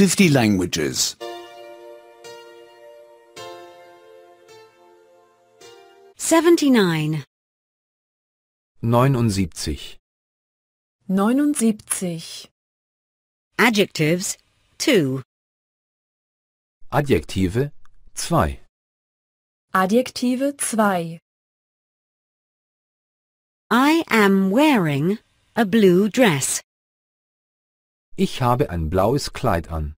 50 languages. 79. 79. 79. Adjectives 2. Adjektive 2. Adjektive 2. I am wearing a blue dress. Ich habe ein blaues Kleid an.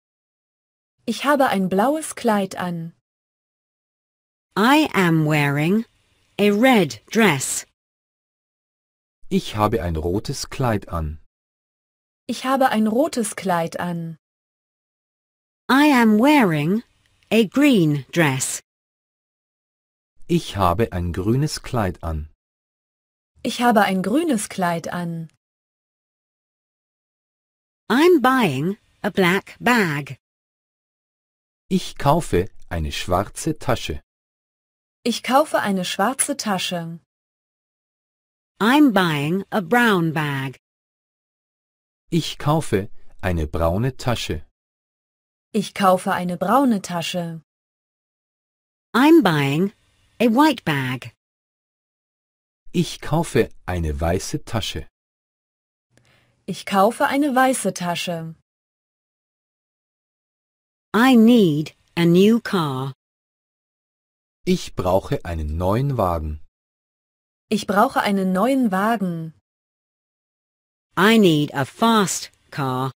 Ich habe ein blaues Kleid an. I am wearing a red dress. Ich habe ein rotes Kleid an. Ich habe ein rotes Kleid an. I am wearing a green dress. Ich habe ein grünes Kleid an. Ich habe ein grünes Kleid an. I'm buying a black bag. Ich kaufe eine schwarze Tasche. Ich kaufe eine schwarze Tasche. I'm buying a brown bag. Ich kaufe eine braune Tasche. Ich kaufe eine braune Tasche. I'm buying a white bag. Ich kaufe eine weiße Tasche. Ich kaufe eine weiße Tasche. I need a new car. Ich brauche einen neuen Wagen. Ich brauche einen neuen Wagen. I need a fast car.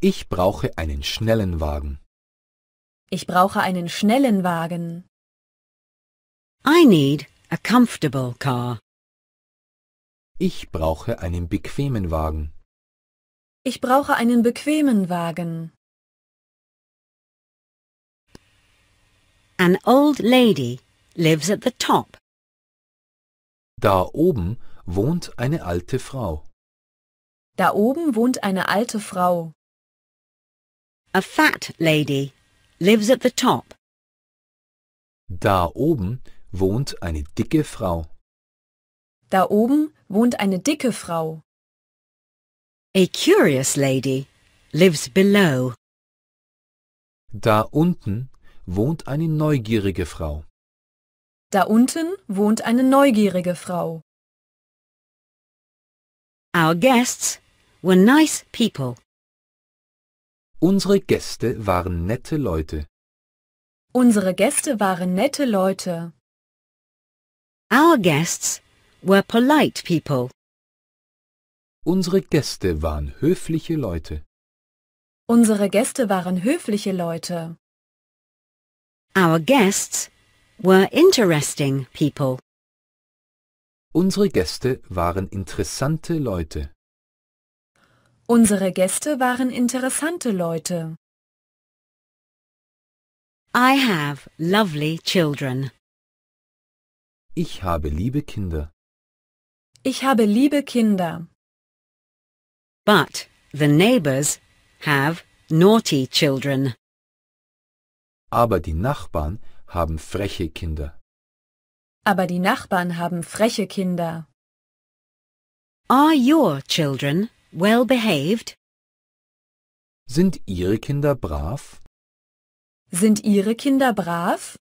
Ich brauche einen schnellen Wagen. Ich brauche einen schnellen Wagen. I need a comfortable car. Ich brauche einen bequemen Wagen. Ich brauche einen bequemen Wagen. An old lady lives at the top. Da oben wohnt eine alte Frau. Da oben wohnt eine alte Frau. A fat lady lives at the top. Da oben wohnt eine dicke Frau. Da oben wohnt eine dicke Frau. A curious lady lives below. Da unten wohnt eine neugierige Frau. Da unten wohnt eine neugierige Frau. Our guests were nice people. Unsere Gäste waren nette Leute. Unsere Gäste waren nette Leute. Our guests were polite people. Unsere Gäste waren höfliche Leute. Unsere Gäste waren höfliche Leute. Our guests were interesting people. Unsere Gäste waren interessante Leute. Unsere Gäste waren interessante Leute. I have lovely children. Ich habe liebe Kinder. Ich habe liebe Kinder. But the neighbors have naughty children. Aber die Nachbarn haben freche Kinder. Aber die Nachbarn haben freche Kinder. Are your children well behaved? Sind Ihre Kinder brav? Sind Ihre Kinder brav?